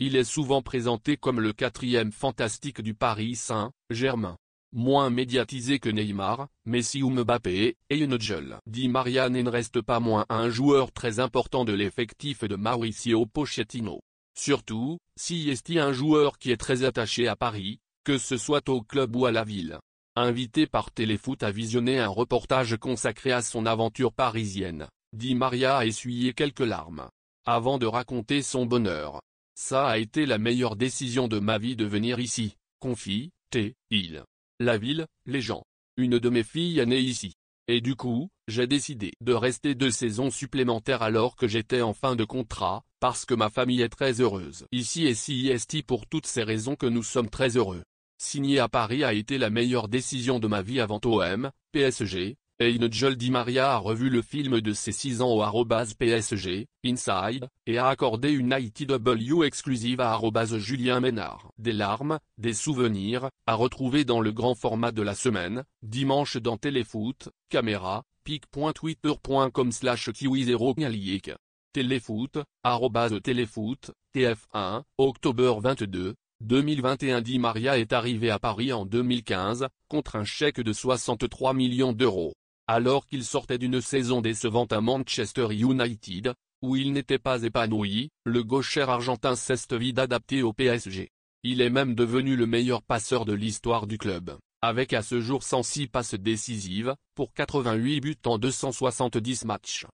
Il est souvent présenté comme le quatrième fantastique du Paris Saint-Germain. Moins médiatisé que Neymar, Messi ou Mbappé, et une dit Dit Marianne ne reste pas moins un joueur très important de l'effectif de Mauricio Pochettino. Surtout, si est un joueur qui est très attaché à Paris, que ce soit au club ou à la ville. Invité par Téléfoot à visionner un reportage consacré à son aventure parisienne, dit Maria a essuyé quelques larmes. Avant de raconter son bonheur, ça a été la meilleure décision de ma vie de venir ici, confie, t il. La ville, les gens. Une de mes filles est née ici. Et du coup, j'ai décidé de rester deux saisons supplémentaires alors que j'étais en fin de contrat, parce que ma famille est très heureuse. Ici et si CIST pour toutes ces raisons que nous sommes très heureux. Signer à Paris a été la meilleure décision de ma vie avant OM, PSG, Heine Di Maria a revu le film de ses 6 ans au PSG, Inside, et a accordé une ITW exclusive à Julien Ménard. Des larmes, des souvenirs, à retrouver dans le grand format de la semaine, dimanche dans Téléfoot, caméra, pic.twitter.com slash kiwi0 Téléfoot, arrobase Téléfoot, TF1, octobre 22, 2021 Di Maria est arrivé à Paris en 2015, contre un chèque de 63 millions d'euros alors qu'il sortait d'une saison décevante à Manchester United, où il n'était pas épanoui, le gaucher argentin s'est vite adapté au PSG. Il est même devenu le meilleur passeur de l'histoire du club, avec à ce jour 106 passes décisives, pour 88 buts en 270 matchs.